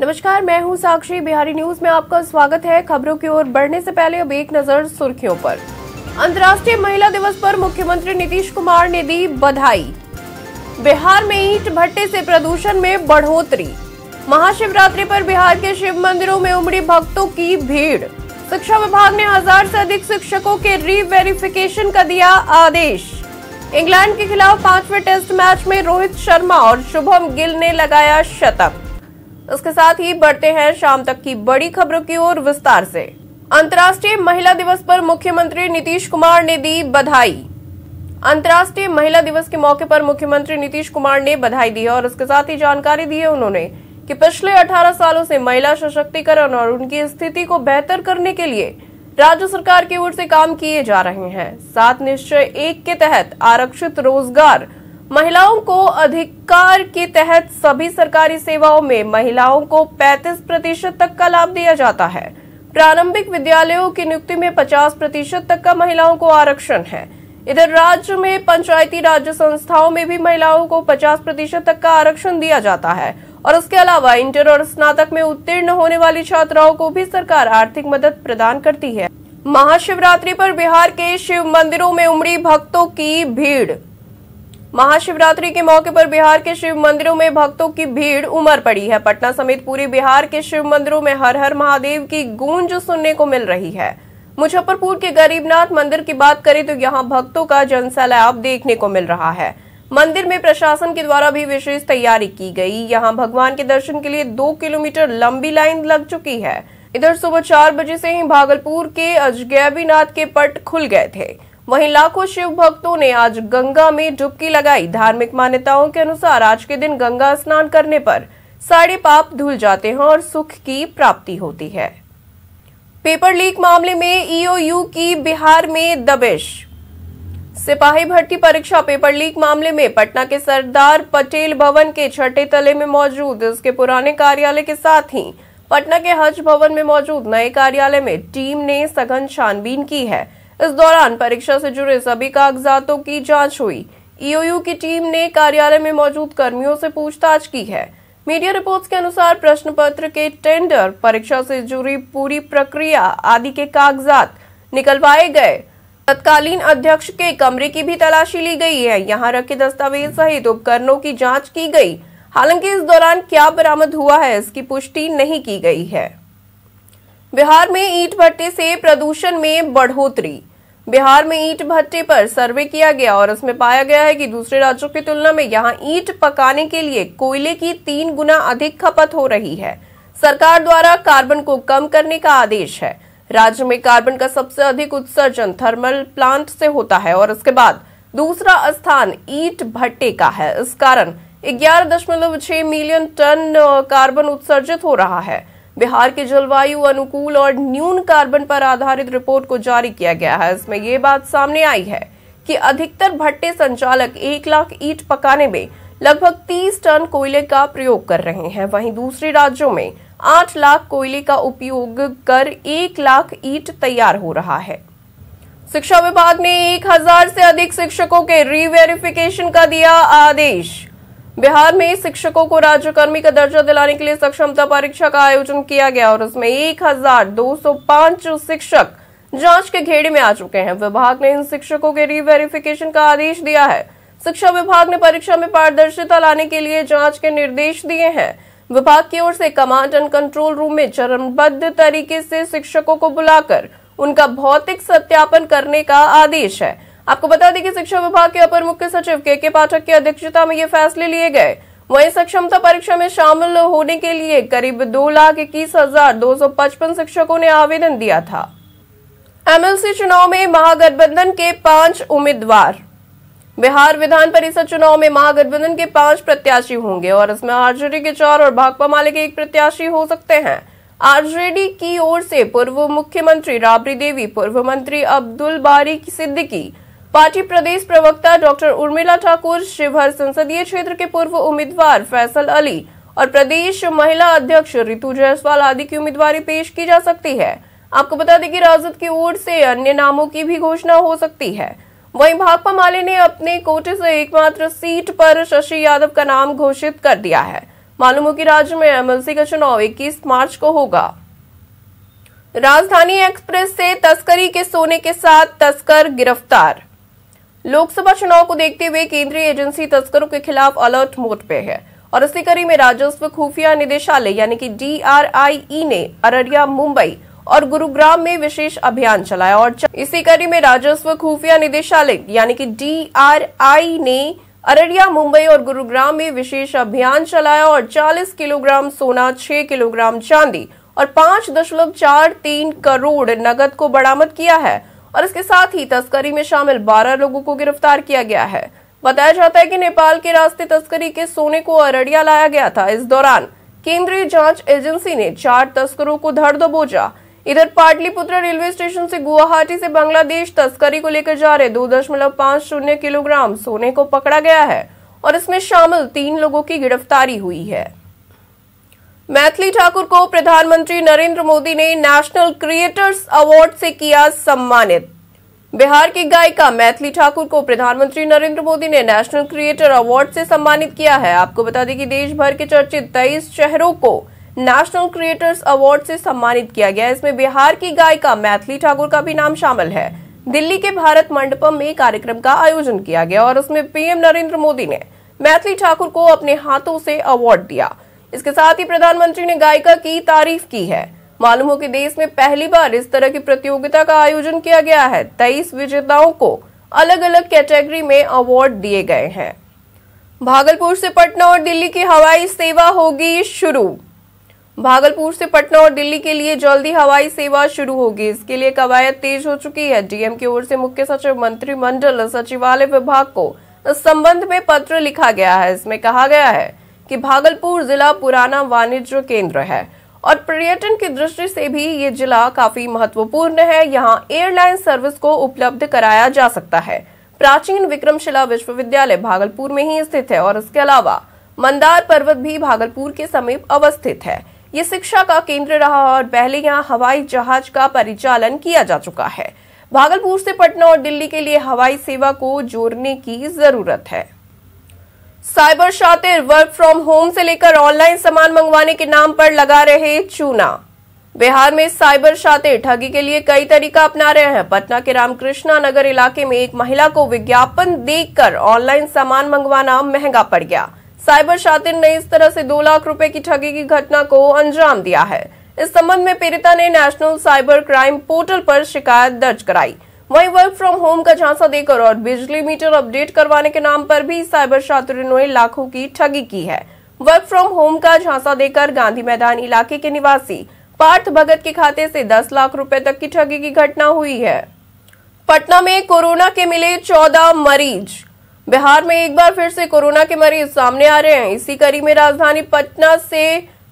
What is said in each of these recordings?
नमस्कार मैं हूं साक्षी बिहारी न्यूज में आपका स्वागत है खबरों की ओर बढ़ने से पहले अब एक नजर सुर्खियों पर अंतर्राष्ट्रीय महिला दिवस पर मुख्यमंत्री नीतीश कुमार ने दी बधाई बिहार में ईट भट्टे से प्रदूषण में बढ़ोतरी महाशिवरात्रि पर बिहार के शिव मंदिरों में उमड़ी भक्तों की भीड़ शिक्षा विभाग ने हजार से अधिक शिक्षकों के रीवेरिफिकेशन का दिया आदेश इंग्लैंड के खिलाफ पांचवे टेस्ट मैच में रोहित शर्मा और शुभम गिल ने लगाया शतक इसके साथ ही बढ़ते हैं शाम तक की बड़ी खबरों की ओर विस्तार से अंतर्राष्ट्रीय महिला दिवस पर मुख्यमंत्री नीतीश कुमार ने दी बधाई अंतर्राष्ट्रीय महिला दिवस के मौके पर मुख्यमंत्री नीतीश कुमार ने बधाई दी और इसके साथ ही जानकारी दी है उन्होंने कि पिछले 18 सालों से महिला सशक्तिकरण और उनकी स्थिति को बेहतर करने के लिए राज्य सरकार की ओर से काम किए जा रहे हैं सात निश्चय एक के तहत आरक्षित रोजगार महिलाओं को अधिकार के तहत सभी सरकारी सेवाओं में महिलाओं को 35 प्रतिशत तक का लाभ दिया जाता है प्रारंभिक विद्यालयों की नियुक्ति में 50 प्रतिशत तक का महिलाओं को आरक्षण है इधर राज्य में पंचायती राज संस्थाओं में भी महिलाओं को 50 प्रतिशत तक का आरक्षण दिया जाता है और उसके अलावा इंटर और स्नातक में उत्तीर्ण होने वाली छात्राओं को भी सरकार आर्थिक मदद प्रदान करती है महाशिवरात्रि पर बिहार के शिव मंदिरों में उमड़ी भक्तों की भीड़ महाशिवरात्रि के मौके पर बिहार के शिव मंदिरों में भक्तों की भीड़ उमड़ पड़ी है पटना समेत पूरे बिहार के शिव मंदिरों में हर हर महादेव की गूंज सुनने को मिल रही है मुजफ्फरपुर के गरीबनाथ मंदिर की बात करें तो यहाँ भक्तों का जनसैलाब देखने को मिल रहा है मंदिर में प्रशासन के द्वारा भी विशेष तैयारी की गई यहाँ भगवान के दर्शन के लिए दो किलोमीटर लंबी लाइन लग चुकी है इधर सुबह चार बजे से ही भागलपुर के अजगैबीनाथ के पट खुल गए थे वहीं लाखों शिव भक्तों ने आज गंगा में डुबकी लगाई धार्मिक मान्यताओं के अनुसार आज के दिन गंगा स्नान करने पर सारे पाप धुल जाते हैं और सुख की प्राप्ति होती है पेपर लीक मामले में ईओयू e की बिहार में दबिश सिपाही भर्ती परीक्षा पेपर लीक मामले में पटना के सरदार पटेल भवन के छठे तले में मौजूद इसके पुराने कार्यालय के साथ ही पटना के हज भवन में मौजूद नए कार्यालय में टीम ने सघन छानबीन की है इस दौरान परीक्षा से जुड़े सभी कागजातों की जाँच हुई ईओयू e की टीम ने कार्यालय में मौजूद कर्मियों से पूछताछ की है मीडिया रिपोर्ट्स के अनुसार प्रश्न पत्र के टेंडर परीक्षा से जुड़ी पूरी प्रक्रिया आदि के कागजात निकलवाए गए तत्कालीन अध्यक्ष के कमरे की भी तलाशी ली गई है यहाँ रखे दस्तावेज सहित उपकरणों की जांच की गई हालांकि इस दौरान क्या बरामद हुआ है इसकी पुष्टि नहीं की गई है बिहार में ईट भट्टे से प्रदूषण में बढ़ोतरी बिहार में ईट भट्टे पर सर्वे किया गया और इसमें पाया गया है कि दूसरे राज्यों की तुलना में यहाँ ईट पकाने के लिए कोयले की तीन गुना अधिक खपत हो रही है सरकार द्वारा कार्बन को कम करने का आदेश है राज्य में कार्बन का सबसे अधिक उत्सर्जन थर्मल प्लांट से होता है और इसके बाद दूसरा स्थान ईट भट्टे का है इस कारण ग्यारह दशमलव छह मिलियन टन कार्बन उत्सर्जित हो रहा है बिहार के जलवायु अनुकूल और न्यून कार्बन पर आधारित रिपोर्ट को जारी किया गया है इसमें ये बात सामने आई है कि अधिकतर भट्टे संचालक एक लाख ईट पकाने में लगभग 30 टन कोयले का प्रयोग कर रहे हैं वहीं दूसरे राज्यों में 8 लाख कोयले का उपयोग कर 1 लाख ईट तैयार हो रहा है शिक्षा विभाग ने 1000 से अधिक शिक्षकों के रीवेरिफिकेशन का दिया आदेश बिहार में शिक्षकों को राज्यकर्मी का दर्जा दिलाने के लिए सक्षमता परीक्षा का आयोजन किया गया और उसमें 1,205 शिक्षक जांच के घेरे में आ चुके हैं विभाग ने इन शिक्षकों के रीवेरिफिकेशन का आदेश दिया है शिक्षा विभाग ने परीक्षा में पारदर्शिता लाने के लिए जांच के निर्देश दिए हैं विभाग की ओर से कमांड एंड कंट्रोल रूम में चरणबद्ध तरीके से शिक्षकों को बुलाकर उनका भौतिक सत्यापन करने का आदेश है आपको बता दें कि शिक्षा विभाग के अपर मुख्य सचिव के के पाठक की अध्यक्षता में ये फैसले लिए गए वहीं सक्षमता परीक्षा में शामिल होने के लिए करीब दो लाख इक्कीस हजार दो सौ पचपन शिक्षकों ने आवेदन दिया था एमएलसी चुनाव में महागठबंधन के पांच उम्मीदवार बिहार विधान परिषद चुनाव में महागठबंधन के पांच प्रत्याशी होंगे और इसमें आरजेडी के चार और भाकपा माले के एक प्रत्याशी हो सकते हैं आरजेडी की ओर से पूर्व मुख्यमंत्री राबड़ी देवी पूर्व मंत्री अब्दुल बारी सिद्दीकी पार्टी प्रदेश प्रवक्ता डॉक्टर उर्मिला ठाकुर शिवहर संसदीय क्षेत्र के पूर्व उम्मीदवार फैसल अली और प्रदेश महिला अध्यक्ष रितु जायसवाल आदि की उम्मीदवार पेश की जा सकती है आपको बता दें कि राजद की ओर से अन्य नामों की भी घोषणा हो सकती है वहीं भाकपा माले ने अपने कोटे से एकमात्र सीट पर शशि यादव का नाम घोषित कर दिया है मालूम हो कि राज्य में एमएलसी का चुनाव 21 मार्च को होगा राजधानी एक्सप्रेस से तस्करी के सोने के साथ तस्कर गिरफ्तार लोकसभा चुनाव को देखते हुए केंद्रीय एजेंसी तस्करों के खिलाफ अलर्ट मोड पे है और इसी कड़ी में राजस्व खुफिया निदेशालय यानी कि डीआरआईई ने अररिया मुंबई और गुरुग्राम में विशेष अभियान चलाया और इसी कड़ी में राजस्व खुफिया निदेशालय यानी कि डीआरआई ने अररिया मुंबई और गुरुग्राम में विशेष अभियान चलाया और 40 किलोग्राम सोना 6 किलोग्राम चांदी और 5.43 करोड़ नगद को बरामद किया है और इसके साथ ही तस्करी में शामिल बारह लोगों को गिरफ्तार किया गया है बताया जाता है कि नेपाल के रास्ते तस्करी के सोने को अररिया लाया गया था इस दौरान केंद्रीय जांच एजेंसी ने चार तस्करों को धर दबोचा इधर पाटलिपुत्र रेलवे स्टेशन से गुवाहाटी से बांग्लादेश तस्करी को लेकर जा रहे दो दशमलव पांच शून्य किलोग्राम सोने को पकड़ा गया है और इसमें शामिल तीन लोगों की गिरफ्तारी हुई है मैथिली ठाकुर को प्रधानमंत्री नरेंद्र मोदी ने नेशनल क्रिएटर्स अवार्ड से किया सम्मानित बिहार की गायिका मैथिली ठाकुर को प्रधानमंत्री नरेंद्र मोदी ने नेशनल क्रिएटर अवार्ड से सम्मानित किया है आपको बता दें कि देश भर के चर्चित तेईस शहरों को नेशनल क्रिएटर्स अवार्ड से सम्मानित किया गया इसमें बिहार की गायिका मैथिली ठाकुर का भी नाम शामिल है दिल्ली के भारत मंडपम में कार्यक्रम का आयोजन किया गया और उसमें पीएम नरेंद्र मोदी ने मैथिली ठाकुर को अपने हाथों से अवार्ड दिया इसके साथ ही प्रधानमंत्री ने गायिका की तारीफ की है मालूम हो कि देश में पहली बार इस तरह की प्रतियोगिता का आयोजन किया गया है तेईस विजेताओं को अलग अलग कैटेगरी में अवार्ड दिए गए हैं भागलपुर से पटना और दिल्ली की हवाई सेवा होगी शुरू भागलपुर से पटना और दिल्ली के लिए जल्दी हवाई सेवा शुरू होगी इसके लिए कवायद तेज हो चुकी है डीएम की ओर से मुख्य सचिव मंत्रिमंडल सचिवालय विभाग को इस संबंध में पत्र लिखा गया है इसमें कहा गया है कि भागलपुर जिला पुराना वाणिज्य केंद्र है और पर्यटन की दृष्टि से भी ये जिला काफी महत्वपूर्ण है यहाँ एयरलाइन सर्विस को उपलब्ध कराया जा सकता है प्राचीन विक्रमशिला विश्वविद्यालय भागलपुर में ही स्थित है और इसके अलावा मंदार पर्वत भी भागलपुर के समीप अवस्थित है ये शिक्षा का केंद्र रहा और पहले यहाँ हवाई जहाज का परिचालन किया जा चुका है भागलपुर से पटना और दिल्ली के लिए हवाई सेवा को जोड़ने की जरूरत है साइबर शातिर वर्क फ्रॉम होम से लेकर ऑनलाइन सामान मंगवाने के नाम पर लगा रहे चूना बिहार में साइबर शातिर ठगी के लिए कई तरीका अपना रहे हैं पटना के रामकृष्णा नगर इलाके में एक महिला को विज्ञापन देखकर ऑनलाइन सामान मंगवाना महंगा पड़ गया साइबर शातिर ने इस तरह से दो लाख रुपए की ठगी की घटना को अंजाम दिया है इस संबंध में पीड़िता ने नेशनल साइबर क्राइम पोर्टल पर शिकायत दर्ज कराई वहीं वर्क फ्रॉम होम का झांसा देकर और बिजली मीटर अपडेट करवाने के नाम पर भी साइबर छात्रों ने लाखों की ठगी की है वर्क फ्रॉम होम का झांसा देकर गांधी मैदान इलाके के निवासी पार्थ भगत के खाते से 10 लाख रुपए तक की ठगी की घटना हुई है पटना में कोरोना के मिले 14 मरीज बिहार में एक बार फिर से कोरोना के मरीज सामने आ रहे हैं इसी कड़ी में राजधानी पटना से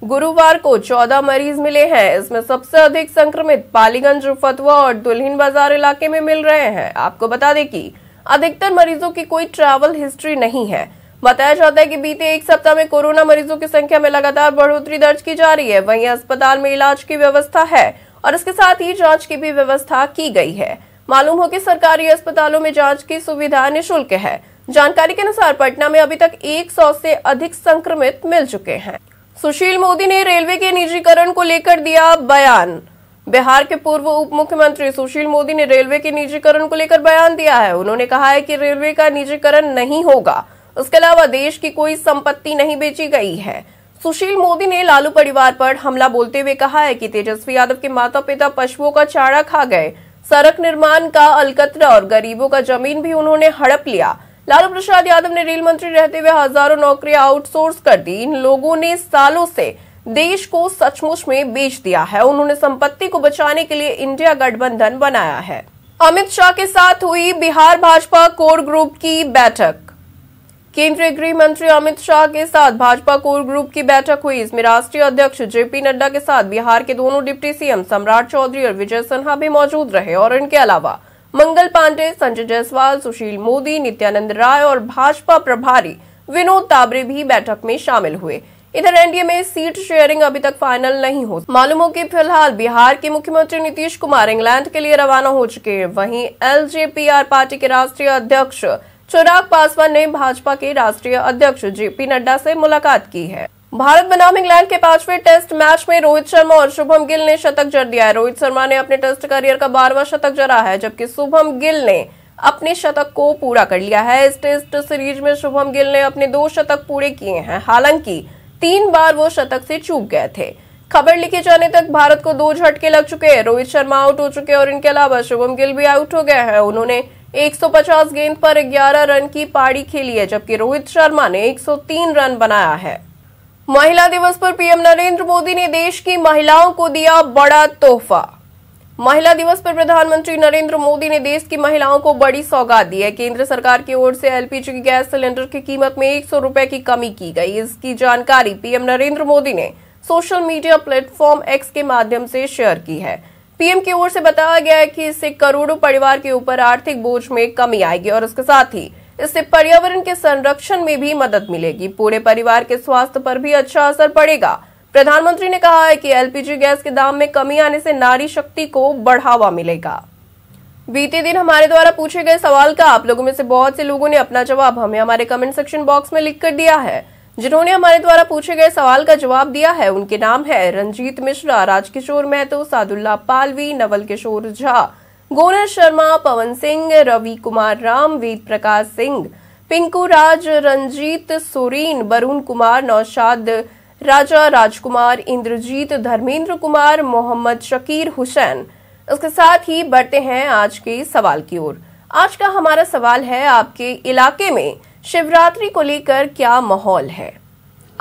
गुरुवार को 14 मरीज मिले हैं इसमें सबसे अधिक संक्रमित पालीगंज फतवा और दुल्हीन बाजार इलाके में मिल रहे हैं आपको बता दें कि अधिकतर मरीजों की कोई ट्रैवल हिस्ट्री नहीं है बताया जाता है कि बीते एक सप्ताह में कोरोना मरीजों की संख्या में लगातार बढ़ोतरी दर्ज की जा रही है वहीं अस्पताल में इलाज की व्यवस्था है और इसके साथ ही जांच की भी व्यवस्था की गई है मालूम हो कि सरकारी अस्पतालों में जांच की सुविधा निःशुल्क है जानकारी के अनुसार पटना में अभी तक 100 से अधिक संक्रमित मिल चुके हैं सुशील मोदी ने रेलवे के निजीकरण को लेकर दिया बयान बिहार के पूर्व उप मुख्यमंत्री सुशील मोदी ने रेलवे के निजीकरण को लेकर बयान दिया है उन्होंने कहा है कि रेलवे का निजीकरण नहीं होगा उसके अलावा देश की कोई संपत्ति नहीं बेची गई है सुशील मोदी ने लालू परिवार पर हमला बोलते हुए कहा है कि तेजस्वी यादव के माता पिता पशुओं का चारा खा गए सड़क निर्माण का अलकतरा और गरीबों का जमीन भी उन्होंने हड़प लिया लालू प्रसाद यादव ने रेल मंत्री रहते हुए हजारों नौकरियां आउटसोर्स कर दी इन लोगों ने सालों से देश को सचमुच में बेच दिया है उन्होंने संपत्ति को बचाने के लिए इंडिया गठबंधन बनाया है अमित शाह के साथ हुई बिहार भाजपा कोर ग्रुप की बैठक केंद्रीय गृह मंत्री अमित शाह के साथ भाजपा कोर ग्रुप की बैठक हुई इसमें राष्ट्रीय अध्यक्ष जेपी नड्डा के साथ बिहार के दोनों डिप्टी सीएम सम्राट चौधरी और विजय सिन्हा भी मौजूद रहे और इनके अलावा मंगल पांडे संजय जायसवाल सुशील मोदी नित्यानंद राय और भाजपा प्रभारी विनोद ताबरे भी बैठक में शामिल हुए इधर एनडीए में सीट शेयरिंग अभी तक फाइनल नहीं हो मालूम हो कि फिलहाल बिहार के मुख्यमंत्री नीतीश कुमार इंग्लैंड के लिए रवाना हो चुके हैं वहीं एलजेपीआर पार्टी के राष्ट्रीय अध्यक्ष चिराग पासवान ने भाजपा के राष्ट्रीय अध्यक्ष जेपी नड्डा से मुलाकात की है भारत बनाम इंग्लैंड के पांचवें टेस्ट मैच में रोहित शर्मा और शुभम गिल ने शतक जड़ दिया है रोहित शर्मा ने अपने टेस्ट करियर का बारहवां शतक जड़ा है जबकि शुभम गिल ने अपने शतक को पूरा कर लिया है इस टेस्ट सीरीज में शुभम गिल ने अपने दो शतक पूरे किए हैं हालांकि तीन बार वो शतक से चूक गए थे खबर लिखे जाने तक भारत को दो झटके लग चुके हैं रोहित शर्मा आउट हो चुके और इनके अलावा शुभम गिल भी आउट हो गए हैं उन्होंने 150 गेंद पर 11 रन की पारी खेली है जबकि रोहित शर्मा ने 103 रन बनाया है महिला दिवस पर पीएम नरेंद्र मोदी ने देश की महिलाओं को दिया बड़ा तोहफा महिला दिवस पर प्रधानमंत्री नरेंद्र मोदी ने देश की महिलाओं को बड़ी सौगात दी है केंद्र सरकार की ओर से एलपीजी की गैस सिलेंडर की कीमत में एक सौ रूपये की कमी की गई इसकी जानकारी पीएम नरेंद्र मोदी ने सोशल मीडिया प्लेटफॉर्म एक्स के माध्यम से शेयर की है पीएम की ओर से बताया गया है कि इससे करोड़ों परिवार के ऊपर आर्थिक बोझ में कमी आएगी और उसके साथ ही इससे पर्यावरण के संरक्षण में भी मदद मिलेगी पूरे परिवार के स्वास्थ्य पर भी अच्छा असर पड़ेगा प्रधानमंत्री ने कहा है कि एलपीजी गैस के दाम में कमी आने से नारी शक्ति को बढ़ावा मिलेगा बीते दिन हमारे द्वारा पूछे गए सवाल का आप लोगों में से बहुत से लोगों ने अपना जवाब हमें हमारे कमेंट सेक्शन बॉक्स में लिख कर दिया है जिन्होंने हमारे द्वारा पूछे गए सवाल का जवाब दिया है उनके नाम है रंजीत मिश्रा राजकिशोर महतो सादुल्ला पालवी नवल किशोर झा गोनर शर्मा पवन सिंह रवि कुमार राम वेद प्रकाश सिंह पिंकू राज रंजीत सोरेन वरुण कुमार नौशाद राजा राजकुमार इंद्रजीत धर्मेंद्र कुमार मोहम्मद शकीर हुसैन उसके साथ ही बढ़ते हैं आज के सवाल की ओर आज का हमारा सवाल है आपके इलाके में शिवरात्रि को लेकर क्या माहौल है